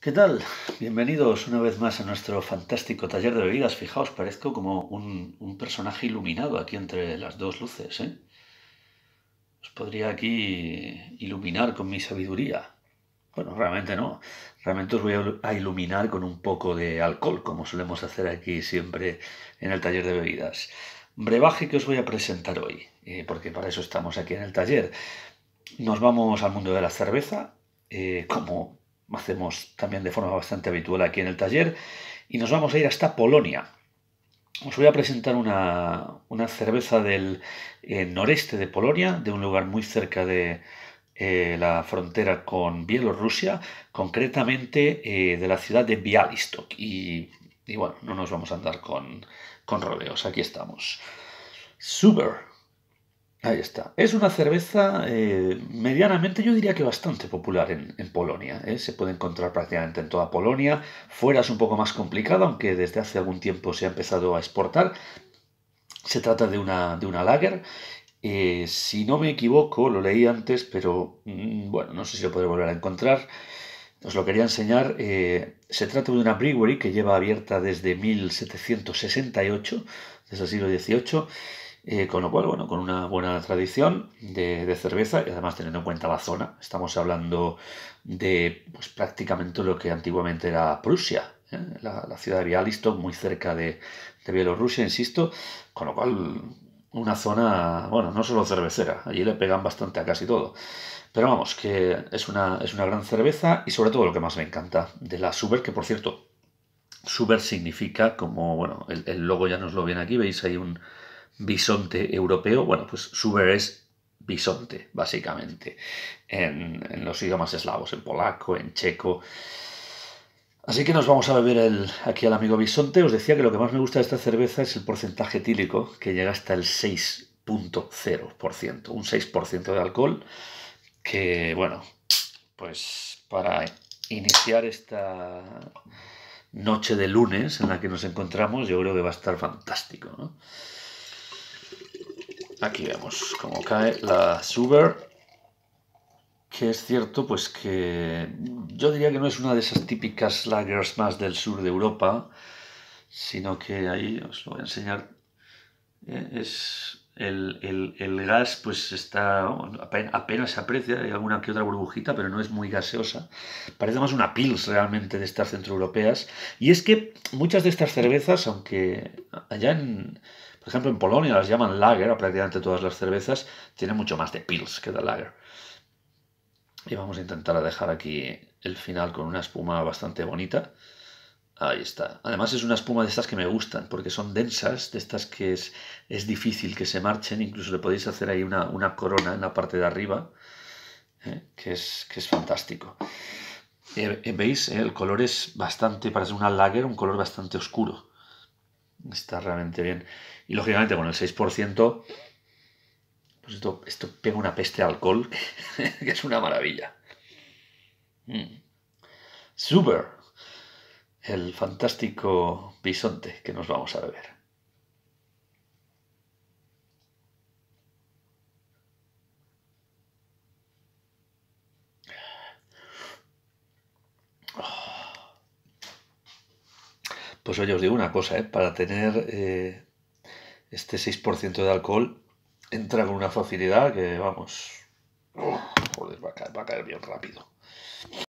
¿Qué tal? Bienvenidos una vez más a nuestro fantástico taller de bebidas. Fijaos, parezco como un, personaje iluminado aquí entre las dos luces. ¿eh? Os podría aquí iluminar con mi sabiduría. Bueno, realmente no. Realmente os voy a iluminar con un poco de alcohol, como solemos hacer aquí siempre en el taller de bebidas. Brebaje que os voy a presentar hoy, eh, porque para eso estamos aquí en el taller. Nos vamos al mundo de la cerveza, eh, como hacemos también de forma bastante habitual aquí en el taller. Y nos vamos a ir hasta Polonia. Os voy a presentar una, cerveza del eh, noreste de Polonia, de un lugar muy cerca de eh, la frontera con Bielorrusia, concretamente eh, de la ciudad de Bialystok. Y, bueno, no nos vamos a andar con, con rodeos, aquí estamos. Super. Ahí está. Es una cerveza eh, medianamente, yo diría que bastante popular en, Polonia. ¿eh? Se puede encontrar prácticamente en toda Polonia. Fuera es un poco más complicado, aunque desde hace algún tiempo se ha empezado a exportar. Se trata de una, de una lager. Eh, si no me equivoco, lo leí antes, pero mm, bueno, no sé si lo podré volver a encontrar. Os lo quería enseñar. se trata de una brewery que lleva abierta desde 1768, desde el siglo XVIII eh, con lo cual, bueno, con una buena tradición de, cerveza y además teniendo en cuenta la zona, estamos hablando de pues, prácticamente lo que antiguamente era Prusia, ¿eh? la, ciudad de Bialystok, muy cerca de, Bielorrusia, insisto, con lo cual una zona, bueno, no solo cervecera, allí le pegan bastante a casi todo. Pero vamos, que es una, es una gran cerveza y sobre todo lo que más me encanta de la Suber, que por cierto, Suber significa como, bueno, el, el logo ya nos lo viene aquí, veis hay un, bisonte europeo, bueno, pues Suber es bisonte, básicamente, en, los idiomas eslavos, en polaco, en checo. Así que nos vamos a beber el, aquí al amigo bisonte. Os decía que lo que más me gusta de esta cerveza es el porcentaje etílico, que llega hasta el 6.0%, un 6% de alcohol, que bueno, pues para iniciar esta noche de lunes en la que nos encontramos, yo creo que va a estar fantástico. ¿no? Aquí vemos cómo cae la Suber, que es cierto pues que yo diría que no es una de esas típicas lagers más del sur de Europa, sino que ahí os lo voy a enseñar, eh, es el, gas pues está apenas, apenas, se aprecia, hay alguna que otra burbujita, pero no es muy gaseosa. Parece más una pils realmente de estas centroeuropeas. Y es que muchas de estas cervezas, aunque allá en, por ejemplo, en Polonia las llaman lager, prácticamente todas las cervezas tienen mucho más de pils que de lager. Y vamos a intentar dejar aquí el final con una espuma bastante bonita. Ahí está. Además es una espuma de estas que me gustan, porque son densas, de estas que es, difícil que se marchen. Incluso le podéis hacer ahí una, corona en la parte de arriba, ¿eh? que, es, que es fantástico. Eh, eh, ¿Veis? el color es bastante, parece una lager, un color bastante oscuro está realmente bien. Y lógicamente con el 6%, pues esto, pega una peste de alcohol que es una maravilla. ¡Súper! Mm. Super, el fantástico bisonte que nos vamos a beber. Pues oye, os digo una cosa, ¿eh? para tener eh, este 6% de alcohol, entra con una facilidad que, vamos, a, caer, va a caer bien rápido.